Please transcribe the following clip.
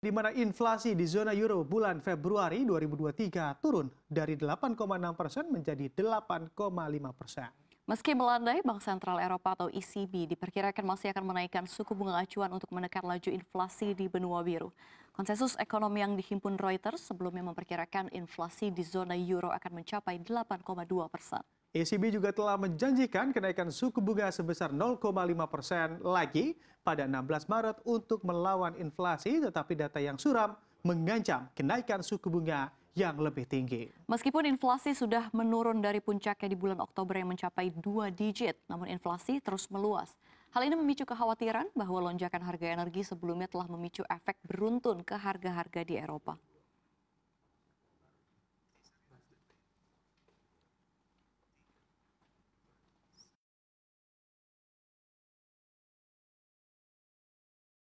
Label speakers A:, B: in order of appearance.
A: di mana inflasi di zona euro bulan Februari 2023 turun dari 8,6 persen menjadi 8,5 persen.
B: Meski melandai, Bank Sentral Eropa atau ECB diperkirakan masih akan menaikkan suku bunga acuan untuk menekan laju inflasi di benua biru. Konsensus ekonomi yang dihimpun Reuters sebelumnya memperkirakan inflasi di zona euro akan mencapai 8,2 persen.
A: ECB juga telah menjanjikan kenaikan suku bunga sebesar 0,5 persen lagi pada 16 Maret untuk melawan inflasi, tetapi data yang suram mengancam kenaikan suku bunga yang lebih tinggi.
B: Meskipun inflasi sudah menurun dari puncaknya di bulan Oktober yang mencapai dua digit, namun inflasi terus meluas. Hal ini memicu kekhawatiran bahwa lonjakan harga energi sebelumnya telah memicu efek beruntun ke harga-harga di Eropa.